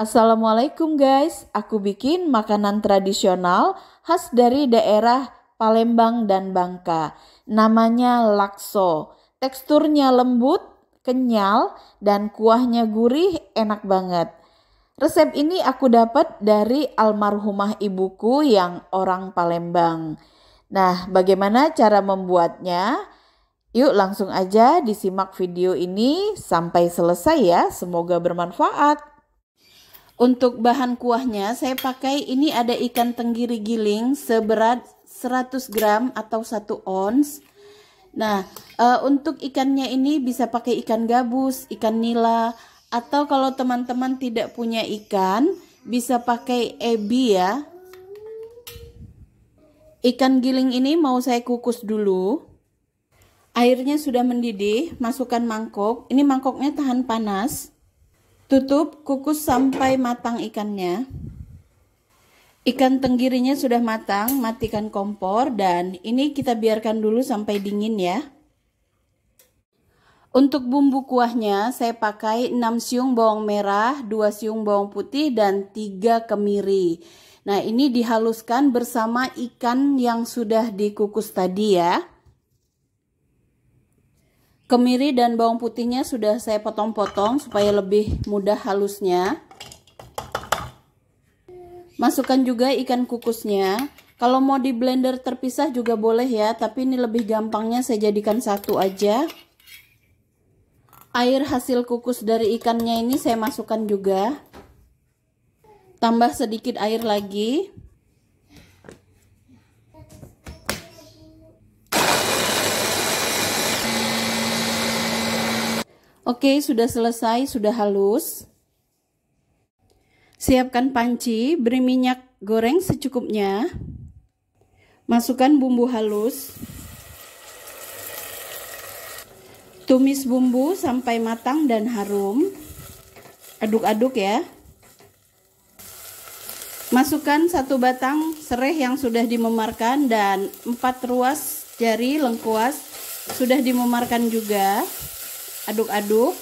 Assalamualaikum guys, aku bikin makanan tradisional khas dari daerah Palembang dan Bangka. Namanya lakso. Teksturnya lembut, kenyal, dan kuahnya gurih enak banget. Resep ini aku dapat dari almarhumah ibuku yang orang Palembang. Nah, bagaimana cara membuatnya? Yuk langsung aja disimak video ini sampai selesai ya. Semoga bermanfaat. Untuk bahan kuahnya saya pakai ini ada ikan tenggiri giling seberat 100 gram atau 1 ons. Nah, e, untuk ikannya ini bisa pakai ikan gabus, ikan nila, atau kalau teman-teman tidak punya ikan, bisa pakai ebi ya. Ikan giling ini mau saya kukus dulu. Airnya sudah mendidih, masukkan mangkok. Ini mangkoknya tahan panas. Tutup, kukus sampai matang ikannya. Ikan tenggirinya sudah matang, matikan kompor dan ini kita biarkan dulu sampai dingin ya. Untuk bumbu kuahnya saya pakai 6 siung bawang merah, 2 siung bawang putih dan 3 kemiri. Nah, ini dihaluskan bersama ikan yang sudah dikukus tadi ya. Kemiri dan bawang putihnya sudah saya potong-potong supaya lebih mudah halusnya. Masukkan juga ikan kukusnya. Kalau mau di blender terpisah juga boleh ya, tapi ini lebih gampangnya saya jadikan satu aja. Air hasil kukus dari ikannya ini saya masukkan juga. Tambah sedikit air lagi. Oke, sudah selesai, sudah halus. Siapkan panci, beri minyak goreng secukupnya. Masukkan bumbu halus. Tumis bumbu sampai matang dan harum. Aduk-aduk ya. Masukkan satu batang serai yang sudah dimemarkan dan empat ruas jari lengkuas sudah dimemarkan juga aduk-aduk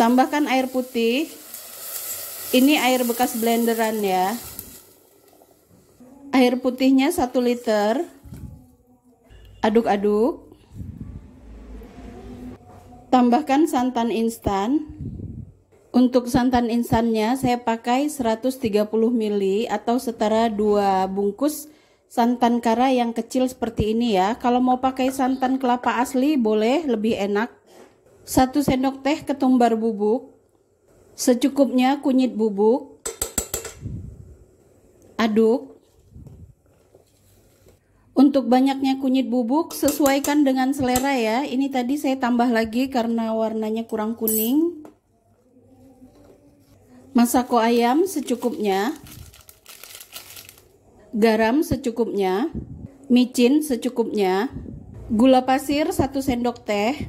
tambahkan air putih ini air bekas blenderan ya air putihnya 1 liter aduk-aduk tambahkan santan instan untuk santan instannya saya pakai 130 ml atau setara 2 bungkus santan kara yang kecil seperti ini ya kalau mau pakai santan kelapa asli boleh lebih enak 1 sendok teh ketumbar bubuk, secukupnya kunyit bubuk, aduk. Untuk banyaknya kunyit bubuk sesuaikan dengan selera ya. Ini tadi saya tambah lagi karena warnanya kurang kuning. Masako ayam secukupnya. Garam secukupnya. Micin secukupnya. Gula pasir 1 sendok teh.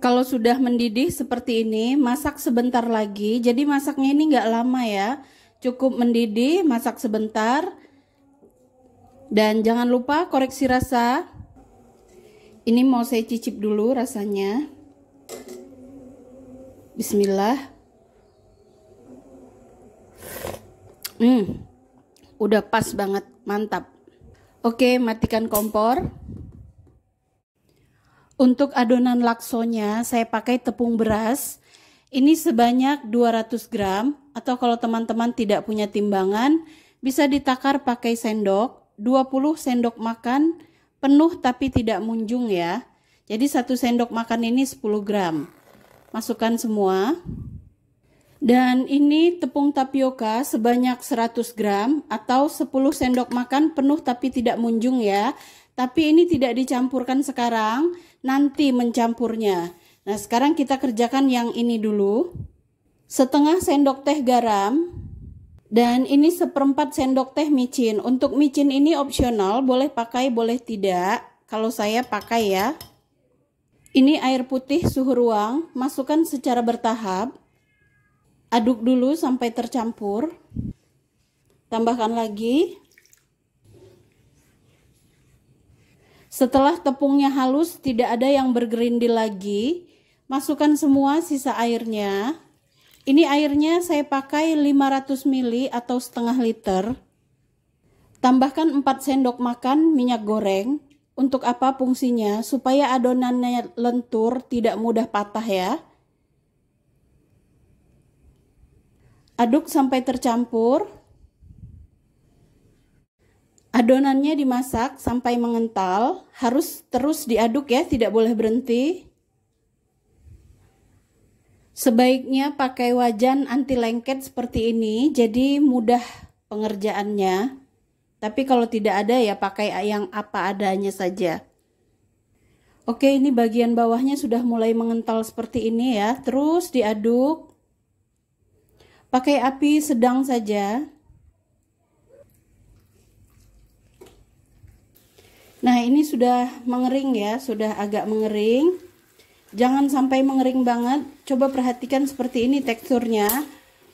Kalau sudah mendidih seperti ini, masak sebentar lagi. Jadi masaknya ini nggak lama ya. Cukup mendidih, masak sebentar. Dan jangan lupa koreksi rasa. Ini mau saya cicip dulu rasanya. Bismillah. Hmm, udah pas banget, mantap. Oke, matikan kompor. Untuk adonan laksonya saya pakai tepung beras. Ini sebanyak 200 gram atau kalau teman-teman tidak punya timbangan bisa ditakar pakai sendok. 20 sendok makan penuh tapi tidak munjung ya. Jadi satu sendok makan ini 10 gram. Masukkan semua. Dan ini tepung tapioka sebanyak 100 gram atau 10 sendok makan penuh tapi tidak munjung ya. Tapi ini tidak dicampurkan sekarang nanti mencampurnya. Nah, sekarang kita kerjakan yang ini dulu. Setengah sendok teh garam dan ini seperempat sendok teh micin. Untuk micin ini opsional, boleh pakai, boleh tidak. Kalau saya pakai ya. Ini air putih suhu ruang, masukkan secara bertahap. Aduk dulu sampai tercampur. Tambahkan lagi Setelah tepungnya halus, tidak ada yang bergerindil lagi. Masukkan semua sisa airnya. Ini airnya saya pakai 500 ml atau setengah liter. Tambahkan 4 sendok makan minyak goreng. Untuk apa fungsinya? Supaya adonannya lentur, tidak mudah patah ya. Aduk sampai tercampur. Adonannya dimasak sampai mengental, harus terus diaduk ya, tidak boleh berhenti. Sebaiknya pakai wajan anti lengket seperti ini, jadi mudah pengerjaannya. Tapi kalau tidak ada ya pakai yang apa adanya saja. Oke, ini bagian bawahnya sudah mulai mengental seperti ini ya. Terus diaduk. Pakai api sedang saja. Nah, ini sudah mengering ya, sudah agak mengering. Jangan sampai mengering banget. Coba perhatikan seperti ini teksturnya.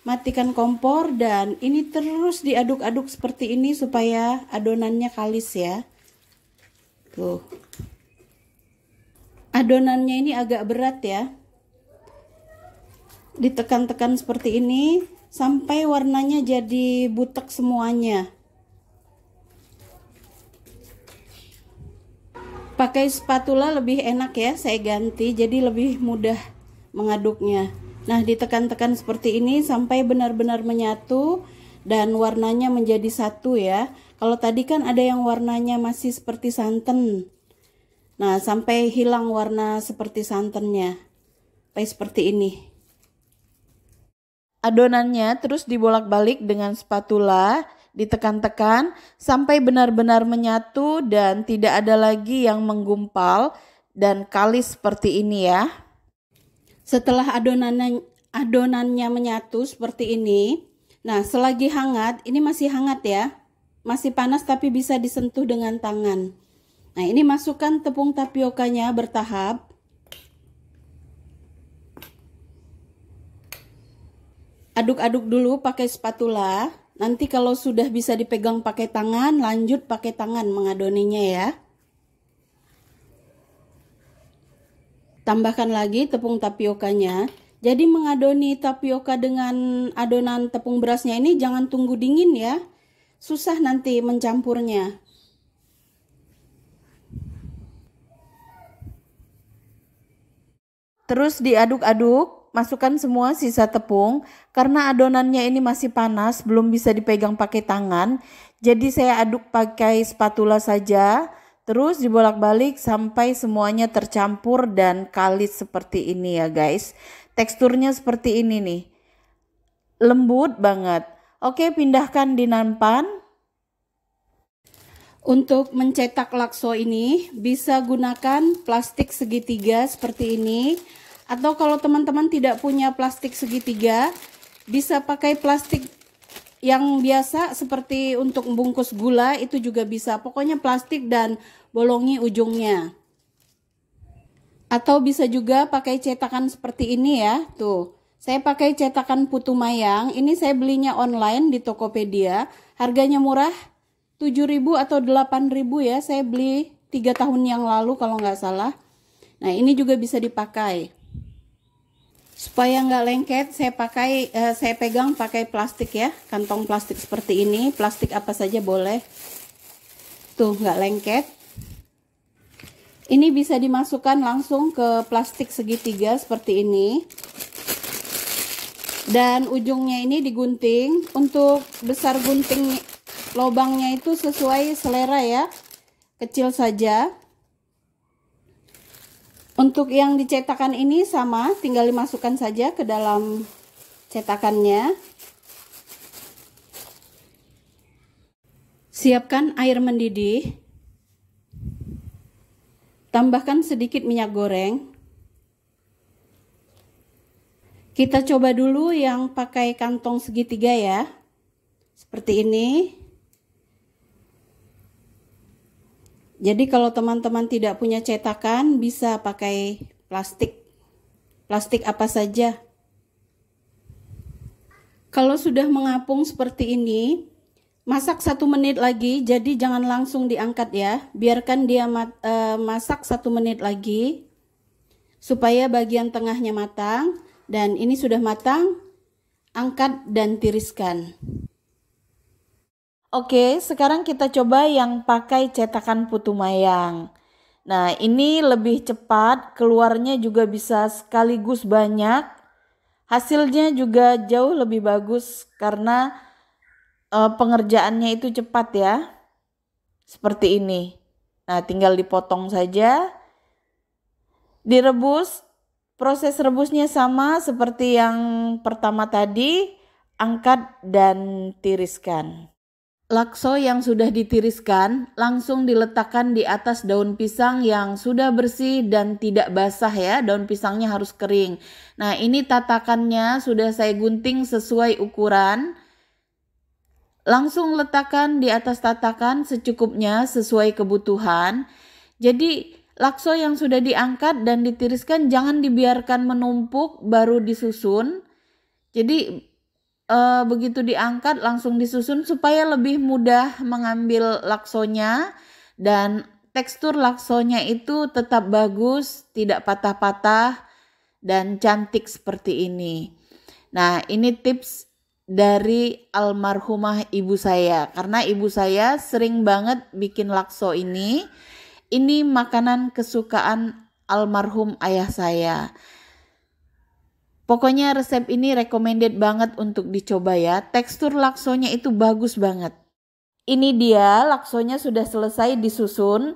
Matikan kompor dan ini terus diaduk-aduk seperti ini supaya adonannya kalis ya. Tuh. Adonannya ini agak berat ya. Ditekan-tekan seperti ini sampai warnanya jadi butek semuanya. pakai spatula lebih enak ya saya ganti jadi lebih mudah mengaduknya nah ditekan-tekan seperti ini sampai benar-benar menyatu dan warnanya menjadi satu ya kalau tadi kan ada yang warnanya masih seperti santan nah sampai hilang warna seperti santannya sampai seperti ini adonannya terus dibolak-balik dengan spatula ditekan-tekan sampai benar-benar menyatu dan tidak ada lagi yang menggumpal dan kalis seperti ini ya. Setelah adonannya adonannya menyatu seperti ini. Nah, selagi hangat, ini masih hangat ya. Masih panas tapi bisa disentuh dengan tangan. Nah, ini masukkan tepung tapiokanya bertahap. Aduk-aduk dulu pakai spatula. Nanti kalau sudah bisa dipegang pakai tangan, lanjut pakai tangan mengadoninya ya. Tambahkan lagi tepung tapiokanya. Jadi mengadoni tapioka dengan adonan tepung berasnya ini jangan tunggu dingin ya. Susah nanti mencampurnya. Terus diaduk-aduk Masukkan semua sisa tepung karena adonannya ini masih panas, belum bisa dipegang pakai tangan. Jadi saya aduk pakai spatula saja. Terus dibolak-balik sampai semuanya tercampur dan kalis seperti ini ya guys. Teksturnya seperti ini nih. Lembut banget. Oke pindahkan di nampan. Untuk mencetak lakso ini bisa gunakan plastik segitiga seperti ini atau kalau teman-teman tidak punya plastik segitiga, bisa pakai plastik yang biasa seperti untuk bungkus gula itu juga bisa. Pokoknya plastik dan bolongi ujungnya. Atau bisa juga pakai cetakan seperti ini ya, tuh. Saya pakai cetakan putu mayang, ini saya belinya online di Tokopedia. Harganya murah, 7.000 atau 8.000 ya, saya beli 3 tahun yang lalu kalau nggak salah. Nah ini juga bisa dipakai supaya nggak lengket saya pakai eh, saya pegang pakai plastik ya kantong plastik seperti ini plastik apa saja boleh tuh nggak lengket ini bisa dimasukkan langsung ke plastik segitiga seperti ini dan ujungnya ini digunting untuk besar gunting lubangnya itu sesuai selera ya kecil saja untuk yang dicetakan ini sama, tinggal dimasukkan saja ke dalam cetakannya. Siapkan air mendidih. Tambahkan sedikit minyak goreng. Kita coba dulu yang pakai kantong segitiga ya. Seperti ini. Jadi kalau teman-teman tidak punya cetakan bisa pakai plastik. Plastik apa saja. Kalau sudah mengapung seperti ini, masak satu menit lagi. Jadi jangan langsung diangkat ya. Biarkan dia e, masak satu menit lagi supaya bagian tengahnya matang. Dan ini sudah matang, angkat dan tiriskan. Oke, sekarang kita coba yang pakai cetakan putu mayang. Nah, ini lebih cepat, keluarnya juga bisa sekaligus banyak. Hasilnya juga jauh lebih bagus karena e, pengerjaannya itu cepat ya. Seperti ini. Nah, tinggal dipotong saja. Direbus. Proses rebusnya sama seperti yang pertama tadi, angkat dan tiriskan. Lakso yang sudah ditiriskan langsung diletakkan di atas daun pisang yang sudah bersih dan tidak basah ya. Daun pisangnya harus kering. Nah, ini tatakannya sudah saya gunting sesuai ukuran. Langsung letakkan di atas tatakan secukupnya sesuai kebutuhan. Jadi, lakso yang sudah diangkat dan ditiriskan jangan dibiarkan menumpuk baru disusun. Jadi, uh, begitu diangkat langsung disusun supaya lebih mudah mengambil laksonya dan tekstur laksonya itu tetap bagus, tidak patah-patah dan cantik seperti ini. Nah, ini tips dari almarhumah ibu saya karena ibu saya sering banget bikin lakso ini. Ini makanan kesukaan almarhum ayah saya. Pokoknya resep ini recommended banget untuk dicoba ya. Tekstur laksonya itu bagus banget. Ini dia laksonya sudah selesai disusun.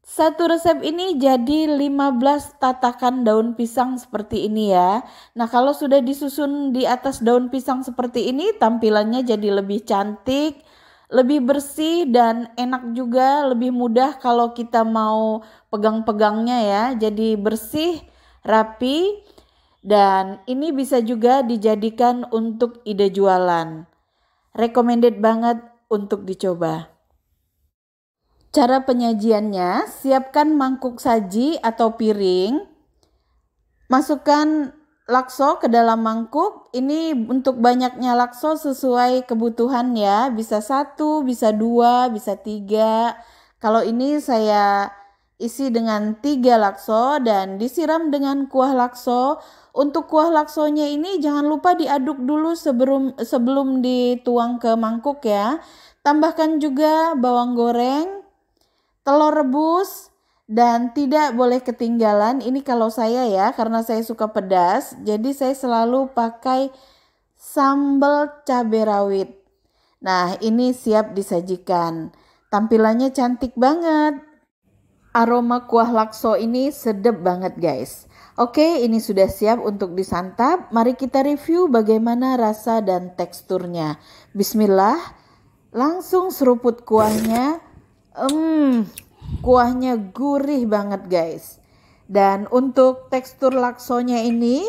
Satu resep ini jadi 15 tatakan daun pisang seperti ini ya. Nah kalau sudah disusun di atas daun pisang seperti ini tampilannya jadi lebih cantik, lebih bersih dan enak juga, lebih mudah kalau kita mau pegang-pegangnya ya. Jadi bersih, rapi. Dan ini bisa juga dijadikan untuk ide jualan. Recommended banget untuk dicoba. Cara penyajiannya, siapkan mangkuk saji atau piring. Masukkan lakso ke dalam mangkuk. Ini untuk banyaknya lakso sesuai kebutuhan ya. Bisa satu, bisa dua, bisa tiga. Kalau ini saya Isi dengan tiga lakso dan disiram dengan kuah lakso. Untuk kuah laksonya ini jangan lupa diaduk dulu sebelum sebelum dituang ke mangkuk ya. Tambahkan juga bawang goreng, telur rebus, dan tidak boleh ketinggalan ini kalau saya ya karena saya suka pedas jadi saya selalu pakai sambal cabai rawit nah ini siap disajikan tampilannya cantik banget Aroma kuah lakso ini sedap banget guys. Oke, ini sudah siap untuk disantap. Mari kita review bagaimana rasa dan teksturnya. Bismillah, langsung seruput kuahnya. Hmm, kuahnya gurih banget guys. Dan untuk tekstur laksonya ini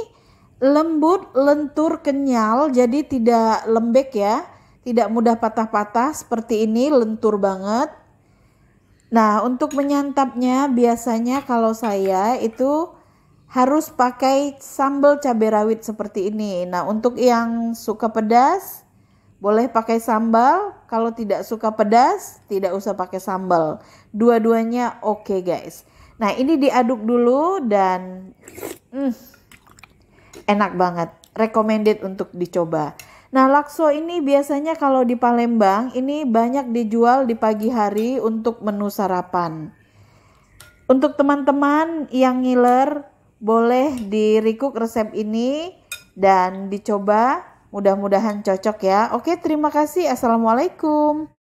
lembut, lentur, kenyal, jadi tidak lembek ya. Tidak mudah patah-patah seperti ini, lentur banget. Nah, untuk menyantapnya biasanya kalau saya itu harus pakai sambal cabai rawit seperti ini. Nah, untuk yang suka pedas boleh pakai sambal, kalau tidak suka pedas tidak usah pakai sambal. Dua-duanya oke, okay, guys. Nah, ini diaduk dulu dan mm, enak banget. Recommended untuk dicoba. Nah, lakso ini biasanya kalau di Palembang ini banyak dijual di pagi hari untuk menu sarapan. Untuk teman-teman yang ngiler boleh dirikuk resep ini dan dicoba. Mudah-mudahan cocok ya. Oke, terima kasih. Assalamualaikum.